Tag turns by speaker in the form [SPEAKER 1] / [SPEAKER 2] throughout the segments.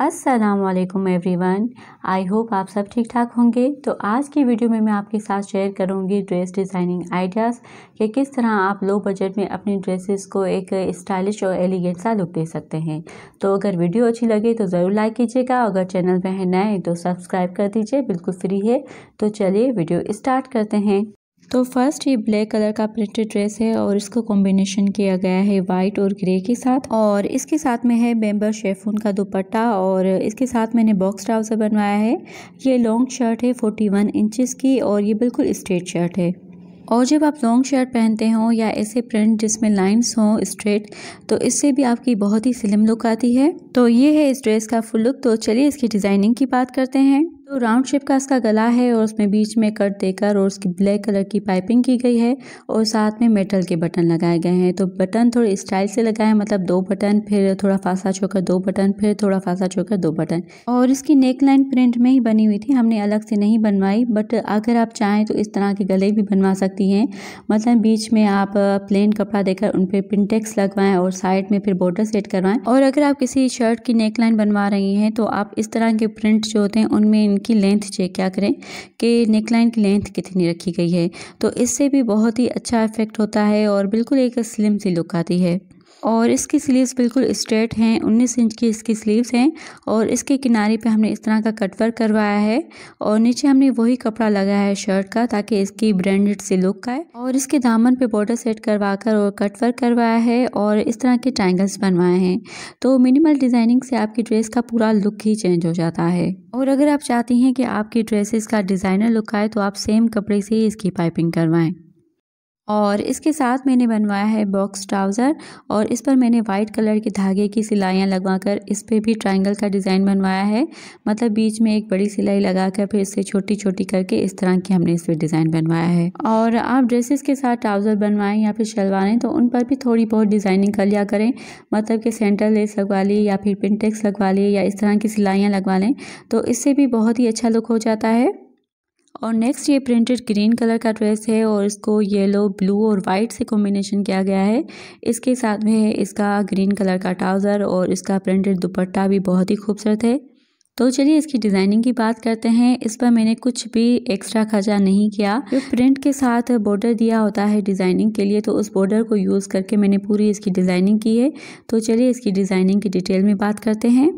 [SPEAKER 1] वालेकुम everyone I hope आप सब ठीक ठाक होंगे तो आज की वीडियो में मैं आपके साथ शेयर करूंगी ड्रेस डिज़ाइनिंग आइडियाज़ कि किस तरह आप लो बजट में अपनी ड्रेसेस को एक स्टाइलिश और एलिगेंट सा लुक दे सकते हैं तो अगर वीडियो अच्छी लगे तो ज़रूर लाइक कीजिएगा अगर चैनल पर है नए तो सब्सक्राइब कर दीजिए बिल्कुल फ्री है तो चलिए वीडियो इस्टार्ट करते हैं तो फर्स्ट ये ब्लैक कलर का प्रिंटेड ड्रेस है और इसको कॉम्बिनेशन किया गया है वाइट और ग्रे के साथ और इसके साथ में है बेम्बर शेफून का दुपट्टा और इसके साथ मैंने बॉक्स ट्राउज़र बनवाया है ये लॉन्ग शर्ट है वन इंचज़ की और ये बिल्कुल स्ट्रेट शर्ट है और जब आप लॉन्ग शर्ट पहनते हों या ऐसे प्रिंट जिसमें लाइंस हों स्ट्रेट तो इससे भी आपकी बहुत ही स्लिम लुक आती है तो ये है इस ड्रेस का फुल लुक तो चलिए इसकी डिज़ाइनिंग की बात करते हैं तो राउंड शेप का इसका गला है और उसमें बीच में कट देकर और उसकी ब्लैक कलर की पाइपिंग की गई है और साथ में मेटल के बटन लगाए गए हैं तो बटन थोड़े स्टाइल से लगाए मतलब दो बटन फिर थोड़ा फासा छोकर दो बटन फिर थोड़ा फासा छोकर दो बटन और इसकी नेक लाइन प्रिंट में ही बनी हुई थी हमने अलग से नहीं बनवाई बट अगर आप चाहें तो इस तरह के गले भी बनवा सकती हैं मतलब बीच में आप प्लेन कपड़ा देकर उन पर पिंटेक्स लगवाएं और साइड में फिर बॉर्डर सेट करवाएं और अगर आप किसी शर्ट की नेक लाइन बनवा रही हैं तो आप इस तरह के प्रिंट जो होते हैं उनमें उनकी लेंथ चेक क्या करें कि नेक लाइन की लेंथ कितनी रखी गई है तो इससे भी बहुत ही अच्छा इफेक्ट होता है और बिल्कुल एक स्लिम सी लुक आती है और इसकी स्लीव्स बिल्कुल स्ट्रेट हैं 19 इंच की इसकी स्लीव्स हैं और इसके किनारे पे हमने इस तरह का कटवर्क करवाया है और नीचे हमने वही कपड़ा लगाया है शर्ट का ताकि इसकी ब्रांडेड से लुक आए और इसके दामन पे बॉर्डर सेट करवा कर और कटवर्क करवाया है और इस तरह के ट्राइंगल्स बनवाए हैं तो मिनिमल डिज़ाइनिंग से आपकी ड्रेस का पूरा लुक ही चेंज हो जाता है और अगर आप चाहती हैं कि आपकी ड्रेसेस का डिज़ाइनर लुक आए तो आप सेम कपड़े से ही इसकी पाइपिंग करवाएं और इसके साथ मैंने बनवाया है बॉक्स ट्राउज़र और इस पर मैंने वाइट कलर के धागे की सिलाइयाँ कर इस पर भी ट्रायंगल का डिज़ाइन बनवाया है मतलब बीच में एक बड़ी सिलाई लगाकर फिर इससे छोटी छोटी करके इस तरह की हमने इस पर डिज़ाइन बनवाया है और आप ड्रेसेस के साथ ट्राउज़र बनवाएं या फिर शलवारें तो उन पर भी थोड़ी बहुत डिज़ाइनिंग कर लिया करें मतलब कि सेंटर लेस लगवा लिए या फिर पिनटेक्स लगवा लिए या इस तरह की सिलाइयाँ लगवा लें तो इससे भी बहुत ही अच्छा लुक हो जाता है और नेक्स्ट ये प्रिंटेड ग्रीन कलर का ड्रेस है और इसको येलो ब्लू और वाइट से कॉम्बिनेशन किया गया है इसके साथ में है इसका ग्रीन कलर का ट्राउज़र और इसका प्रिंटेड दुपट्टा भी बहुत ही खूबसूरत है तो चलिए इसकी डिज़ाइनिंग की बात करते हैं इस पर मैंने कुछ भी एक्स्ट्रा खर्चा नहीं किया जो प्रिंट के साथ बॉर्डर दिया होता है डिज़ाइनिंग के लिए तो उस बॉर्डर को यूज़ करके मैंने पूरी इसकी डिज़ाइनिंग की है तो चलिए इसकी डिज़ाइनिंग की डिटेल में बात करते हैं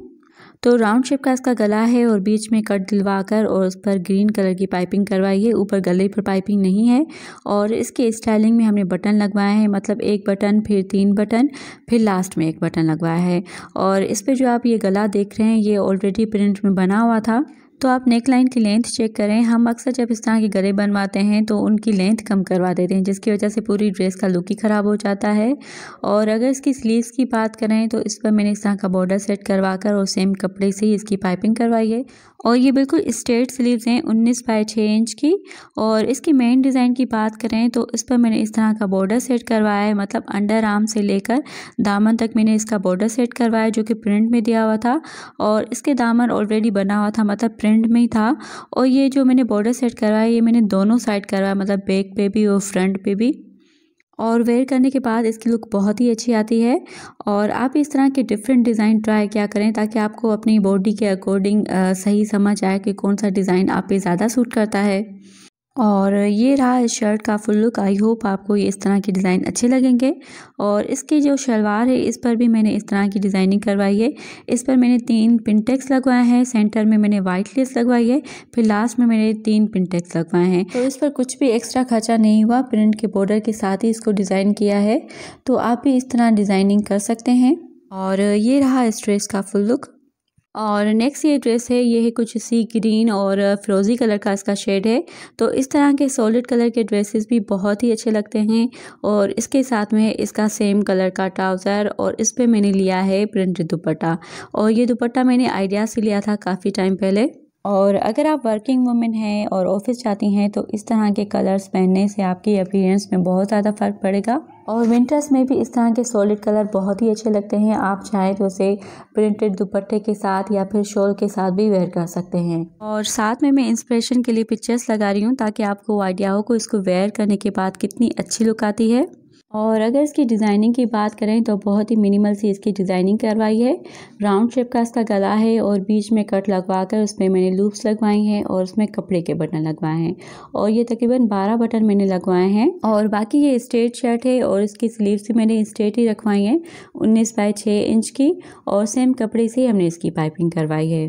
[SPEAKER 1] तो राउंड शेप का इसका गला है और बीच में कट दिलवा कर और उस पर ग्रीन कलर की पाइपिंग करवाई है ऊपर गले पर पाइपिंग नहीं है और इसके स्टाइलिंग में हमने बटन लगवाए हैं मतलब एक बटन फिर तीन बटन फिर लास्ट में एक बटन लगवाया है और इस पर जो आप ये गला देख रहे हैं ये ऑलरेडी प्रिंट में बना हुआ था तो आप नेक लाइन की लेंथ चेक करें हम अक्सर जब इस तरह के गले बनवाते हैं तो उनकी लेंथ कम करवा देते हैं जिसकी वजह से पूरी ड्रेस का लुक ही ख़राब हो जाता है और अगर इसकी स्लीव्स की बात करें तो इस पर मैंने इस तरह का बॉर्डर सेट करवा कर और सेम कपड़े से ही इसकी पाइपिंग करवाई है और ये बिल्कुल स्ट्रेट स्लीव्स हैं उन्नीस बाय छः इंच की और इसकी मेन डिज़ाइन की बात करें तो इस पर मैंने इस तरह का बॉर्डर सेट करवाया है मतलब अंडर आर्म से लेकर दामन तक मैंने इसका बॉर्डर सेट करवाया जो कि प्रिंट में दिया हुआ था और इसके दामन ऑलरेडी बना हुआ था मतलब फ्रंट में ही था और ये जो मैंने बॉर्डर सेट करवाया ये मैंने दोनों साइड करवाया मतलब बैक पे भी और फ्रंट पे भी और वेयर करने के बाद इसकी लुक बहुत ही अच्छी आती है और आप इस तरह के डिफरेंट डिज़ाइन ट्राई क्या करें ताकि आपको अपनी बॉडी के अकॉर्डिंग सही समझ आए कि कौन सा डिज़ाइन आप पे ज़्यादा सूट करता है और ये रहा इस शर्ट का फुल लुक आई होप आपको ये इस तरह के डिज़ाइन अच्छे लगेंगे और इसकी जो शलवार है इस पर भी मैंने इस तरह की डिज़ाइनिंग करवाई है इस पर मैंने तीन पिनटेक्स लगवाए हैं सेंटर में मैंने वाइट लेस लगवाई है फिर लास्ट में मैंने तीन पिनटेक्स लगवाए हैं तो इस पर कुछ भी एक्स्ट्रा खर्चा नहीं हुआ प्रिंट के बॉर्डर के साथ ही इसको डिज़ाइन किया है तो आप भी इस तरह डिज़ाइनिंग कर सकते हैं और ये रहा इस ड्रेस का फुल लुक और नेक्स्ट ये ड्रेस है ये है कुछ सी ग्रीन और फ्रोज़ी uh, कलर का इसका शेड है तो इस तरह के सॉलिड कलर के ड्रेसेस भी बहुत ही अच्छे लगते हैं और इसके साथ में इसका सेम कलर का ट्राउज़र और इस पर मैंने लिया है प्रिंटेड दुपट्टा और ये दुपट्टा मैंने आइडिया से लिया था काफ़ी टाइम पहले और अगर आप वर्किंग वुमेन हैं और ऑफिस जाती हैं तो इस तरह के कलर्स पहनने से आपकी अपीयरेंस में बहुत ज़्यादा फ़र्क पड़ेगा और विंटर्स में भी इस तरह के सॉलिड कलर बहुत ही अच्छे लगते हैं आप चाहे तो उसे प्रिंटेड दुपट्टे के साथ या फिर शॉल के साथ भी वेयर कर सकते हैं और साथ में मैं इंस्पिरेशन के लिए पिक्चर्स लगा रही हूँ ताकि आपको आइडिया हो को इसको वेयर करने के बाद कितनी अच्छी लुक आती है और अगर इसकी डिज़ाइनिंग की बात करें तो बहुत ही मिनिमल सी इसकी डिज़ाइनिंग करवाई है राउंड शेप का इसका गला है और बीच में कट लगवा कर उसमें मैंने लूप्स लगवाई हैं और उसमें कपड़े के बटन लगवाए हैं और ये तकरीबन बारह बटन मैंने लगवाए हैं और बाकी ये स्ट्रेट शर्ट है और इसकी स्लीव्स भी मैंने स्ट्रेट ही रखवाई हैं उन्नीस बाई छः इंच की और सेम कपड़े से हमने इसकी पाइपिंग करवाई है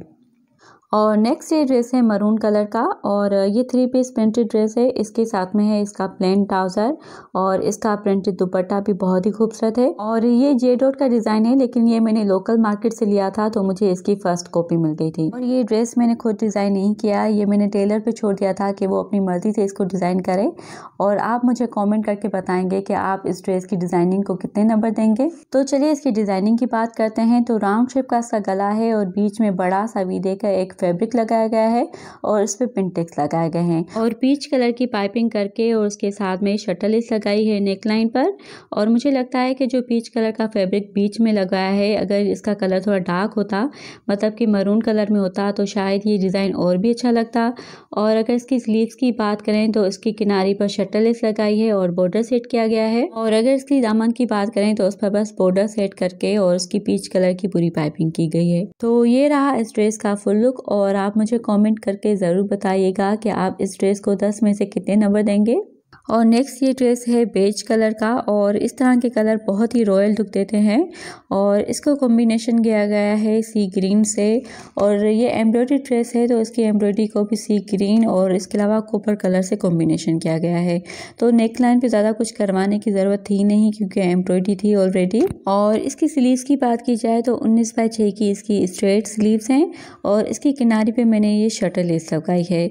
[SPEAKER 1] और नेक्स्ट ये ड्रेस है मरून कलर का और ये थ्री पीस प्रिंटेड ड्रेस है इसके साथ में है इसका प्लेन ट्राउज़र और इसका प्रिंटेड दुपट्टा भी बहुत ही खूबसूरत है और ये जे डॉट का डिज़ाइन है लेकिन ये मैंने लोकल मार्केट से लिया था तो मुझे इसकी फर्स्ट कॉपी मिल गई थी और ये ड्रेस मैंने खुद डिज़ाइन नहीं किया ये मैंने टेलर पर छोड़ दिया था कि वो अपनी मर्ज़ी से इसको डिज़ाइन करे और आप मुझे कॉमेंट करके बताएंगे कि आप इस ड्रेस की डिज़ाइनिंग को कितने नंबर देंगे तो चलिए इसकी डिज़ाइनिंग की बात करते हैं तो राउंड शेप का इसका गला है और बीच में बड़ा सा वी का एक फैब्रिक लगाया गया है और इस पर पिंटेक्स लगाए गए हैं और पीच कलर की पाइपिंग करके और उसके साथ में शटलिस लगाई है नेक लाइन पर और मुझे लगता है कि जो पीच कलर का फैब्रिक बीच में लगाया है अगर इसका कलर थोड़ा डार्क होता मतलब कि मरून कलर में होता तो शायद ये डिज़ाइन और भी अच्छा लगता और अगर इसकी स्लीव्स की बात करें तो इसकी किनारी पर शटलिस लगाई है और बॉर्डर सेट किया गया है और अगर इसकी दामन की बात करें तो उस पर बस बॉर्डर सेट करके और उसकी पीच कलर की पूरी पाइपिंग की गई है तो ये रहा इस ड्रेस का फुल लुक और आप मुझे कमेंट करके ज़रूर बताइएगा कि आप इस ड्रेस को दस में से कितने नंबर देंगे और नेक्स्ट ये ड्रेस है बेज कलर का और इस तरह के कलर बहुत ही रॉयल दुख देते हैं और इसको कॉम्बिनेशन किया गया है सी ग्रीन से और ये एम्ब्रॉयडरी ड्रेस है तो इसकी एम्ब्रॉयडरी को भी सी ग्रीन और इसके अलावा कोपर कलर से कॉम्बिनेशन किया गया है तो नेक लाइन पर ज़्यादा कुछ करवाने की ज़रूरत थी नहीं क्योंकि एम्ब्रॉयडरी थी ऑलरेडी और इसकी स्लीव्स की बात की जाए तो उन्नीस बाई छः की इसकी स्ट्रेट स्लीव्स हैं और इसके किनारे पर मैंने ये शटर लेस लगाई है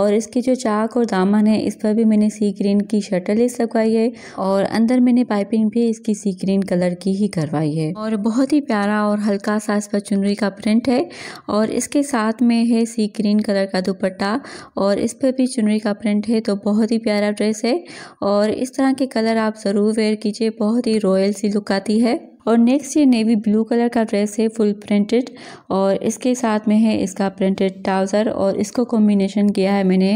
[SPEAKER 1] और इसके जो चाक और दामन है इस पर भी मैंने सी ग्रीन की शटर लेस लगवाई है और अंदर मैंने पाइपिंग भी इसकी सी ग्रीन कलर की ही करवाई है और बहुत ही प्यारा और हल्का सा इस पर चुनरी का प्रिंट है और इसके साथ में है सी ग्रीन कलर का दुपट्टा और इस पर भी चुनरी का प्रिंट है तो बहुत ही प्यारा ड्रेस है और इस तरह के कलर आप ज़रूर वेयर कीजिए बहुत ही रॉयल सी लुक आती है और नेक्स्ट ये नेवी ब्लू कलर का ड्रेस है फुल प्रिंटेड और इसके साथ में है इसका प्रिंटेड ट्राउज़र और इसको कॉम्बिनेशन किया है मैंने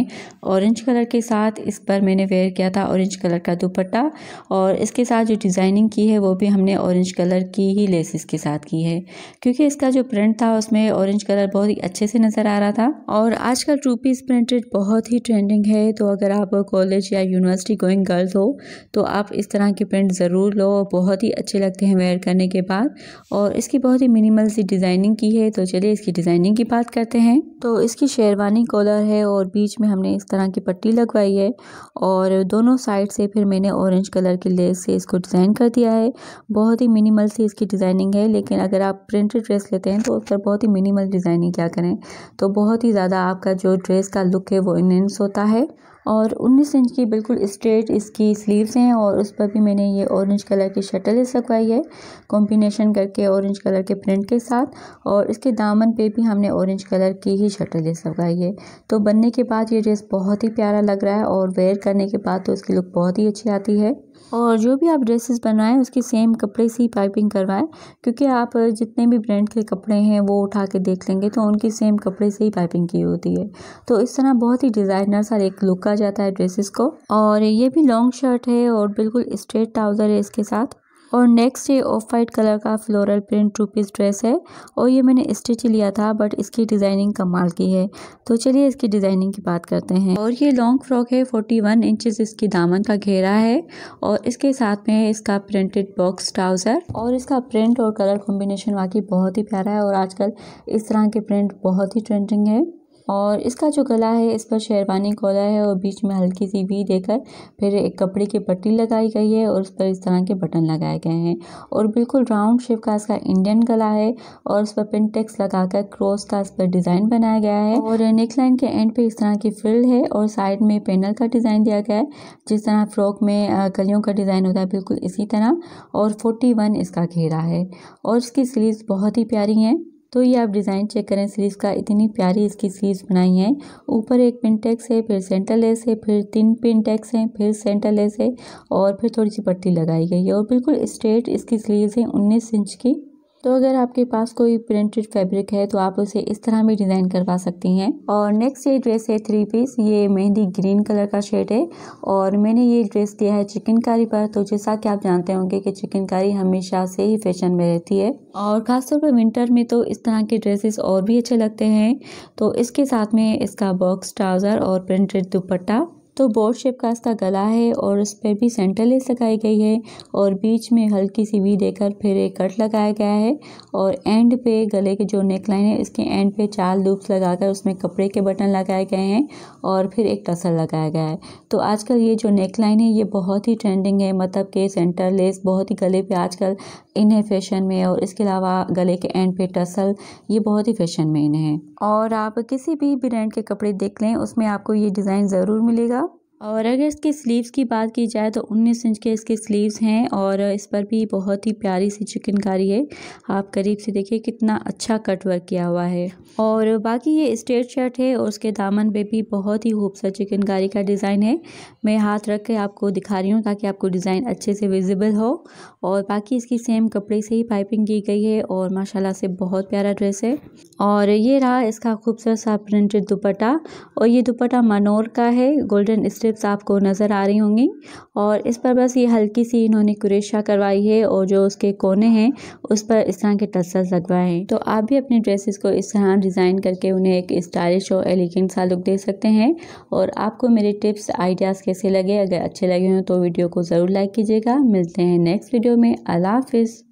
[SPEAKER 1] ऑरेंज कलर के साथ इस पर मैंने वेयर किया था ऑरेंज कलर का दुपट्टा और इसके साथ जो डिज़ाइनिंग की है वो भी हमने ऑरेंज कलर की ही लेसिस के साथ की है क्योंकि इसका जो प्रिंट था उसमें ऑरेंज कलर बहुत ही अच्छे से नज़र आ रहा था और आजकल टू पीस प्रिंटेड बहुत ही ट्रेंडिंग है तो अगर आप कॉलेज या यूनिवर्सिटी गोइंग गर्ल्स हो तो आप इस तरह के प्रिंट ज़रूर लो बहुत ही अच्छे लगते हैं वेयर ऐड करने के बाद और इसकी बहुत ही मिनिमल सी डिज़ाइनिंग की है तो चलिए इसकी डिज़ाइनिंग की बात करते हैं तो इसकी शेरवानी कॉलर है और बीच में हमने इस तरह की पट्टी लगवाई है और दोनों साइड से फिर मैंने ऑरेंज कलर के लेस से इसको डिज़ाइन कर दिया है बहुत ही मिनिमल सी इसकी डिज़ाइनिंग है लेकिन अगर आप प्रिंटेड ड्रेस लेते हैं तो उस पर बहुत ही मिनिमल डिज़ाइनिंग क्या करें तो बहुत ही ज़्यादा आपका जो ड्रेस का लुक है वो इनहेंस होता है और उन्नीस इंच की बिल्कुल स्ट्रेट इसकी स्लीव्स हैं और उस पर भी मैंने ये ऑरेंज कलर की शटल्स लगवाई है कॉम्बिनेशन करके ऑरेंज कलर के प्रिंट के साथ और इसके दामन पे भी हमने ऑरेंज कलर की ही शटल्स लगवाई है तो बनने के बाद ये ड्रेस बहुत ही प्यारा लग रहा है और वेयर करने के बाद तो उसकी लुक बहुत ही अच्छी आती है और जो भी आप ड्रेसेस बनवाएं उसकी सेम कपड़े से ही पाइपिंग करवाएं क्योंकि आप जितने भी ब्रांड के कपड़े हैं वो उठा के देख लेंगे तो उनकी सेम कपड़े से ही पाइपिंग की होती है तो इस तरह बहुत ही डिज़ाइनर सा एक लुक कहा जाता है ड्रेसेस को और ये भी लॉन्ग शर्ट है और बिल्कुल स्ट्रेट ट्राउज़र है इसके साथ और नेक्स्ट ये ऑफ वाइट कलर का floral print two piece dress है और ये मैंने स्टिच लिया था बट इसकी डिज़ाइनिंग कमाल की है तो चलिए इसकी डिज़ाइनिंग की बात करते हैं और ये लॉन्ग फ्रॉक है 41 वन इसकी दामन का घेरा है और इसके साथ में है इसका प्रिंटेड बॉक्स ट्राउज़र और इसका प्रिंट और कलर कॉम्बिनेशन वाकई बहुत ही प्यारा है और आजकल इस तरह के प्रिंट बहुत ही ट्रेंडिंग है और इसका जो गला है इस पर शेरवानी कॉलर है और बीच में हल्की सी भी देकर फिर एक कपड़े की पट्टी लगाई गई है और उस पर इस तरह के बटन लगाए गए हैं और बिल्कुल राउंड शेप का इसका इंडियन गला है और उस पर पिनटेक्स लगाकर क्रॉस का इस पर डिज़ाइन बनाया गया है और नेकलाइन के एंड पे इस तरह की फिल्ड है और साइड में पैनल का डिज़ाइन दिया गया है जिस तरह फ्रॉक में कलियों का डिज़ाइन होता है बिल्कुल इसी तरह और फोर्टी इसका घेरा है और इसकी स्लीव बहुत ही प्यारी हैं तो ये आप डिज़ाइन चेक करें स्लीव्स का इतनी प्यारी इसकी स्लीव बनाई है ऊपर एक पिनटेक्स है फिर सेंटर लेस है फिर तीन पिनटेक्स हैं फिर सेंटर लेस है और फिर थोड़ी सी पट्टी लगाई गई है और बिल्कुल स्ट्रेट इसकी स्लीव है उन्नीस इंच की तो अगर आपके पास कोई प्रिंटेड फैब्रिक है तो आप उसे इस तरह भी डिज़ाइन करवा सकती हैं और नेक्स्ट ये ड्रेस है थ्री पीस ये मेहंदी ग्रीन कलर का शेड है और मैंने ये ड्रेस लिया है चिकनकारी पर तो जैसा कि आप जानते होंगे कि चिकनकारी हमेशा से ही फैशन में रहती है और ख़ासतौर पर विंटर में तो इस तरह के ड्रेसेस और भी अच्छे लगते हैं तो इसके साथ में इसका बॉक्स ट्राउज़र और प्रिंटेड दुपट्टा तो बोर्ड शेप का इसका गला है और उस पर भी सेंटर लेस लगाई गई है और बीच में हल्की सी वी देकर फिर एक कट लगाया गया है और एंड पे गले के जो नेक लाइन है इसके एंड पे चार लूप्स लगाकर उसमें कपड़े के बटन लगाए गए हैं और फिर एक टसल लगाया गया है तो आजकल ये जो नेक लाइन है ये बहुत ही ट्रेंडिंग है मतलब के सेंटर लेस बहुत ही गले पर आजकल इन है फैशन में और इसके अलावा गले के एंड पे टसल ये बहुत ही फैशन में इन है और आप किसी भी ब्रांड के कपड़े देख लें उसमें आपको ये डिज़ाइन ज़रूर मिलेगा और अगर इसके स्लीव्स की बात की जाए तो 19 इंच के इसके स्लीव्स हैं और इस पर भी बहुत ही प्यारी सी चिकनकारी है आप करीब से देखिए कितना अच्छा कट वर्क किया हुआ है और बाकी ये स्टेट शर्ट है और उसके दामन पे भी बहुत ही खूबसूरत चिकनकारी का डिज़ाइन है मैं हाथ रख के आपको दिखा रही हूँ ताकि आपको डिज़ाइन अच्छे से विजिबल हो और बाकी इसकी सेम कपड़े से ही पाइपिंग की गई है और माशाला से बहुत प्यारा ड्रेस है और ये रहा इसका खूबसूरत सा प्रिंटेड दुपट्टा और ये दुपट्टा मनोर का है गोल्डन स्लिप्स आपको नज़र आ रही होंगी और इस पर बस ये हल्की सी इन्होंने कुरेशा करवाई है और जो उसके कोने हैं उस पर इस तरह के टसल लगवाए हैं तो आप भी अपने ड्रेसेस को इस तरह डिज़ाइन करके उन्हें एक स्टाइलिश और एलिगेंट सा लुक दे सकते हैं और आपको मेरे टिप्स आइडियाज़ कैसे लगे अगर अच्छे लगे हों तो वीडियो को ज़रूर लाइक कीजिएगा मिलते हैं नेक्स्ट वीडियो में अला हाफिज़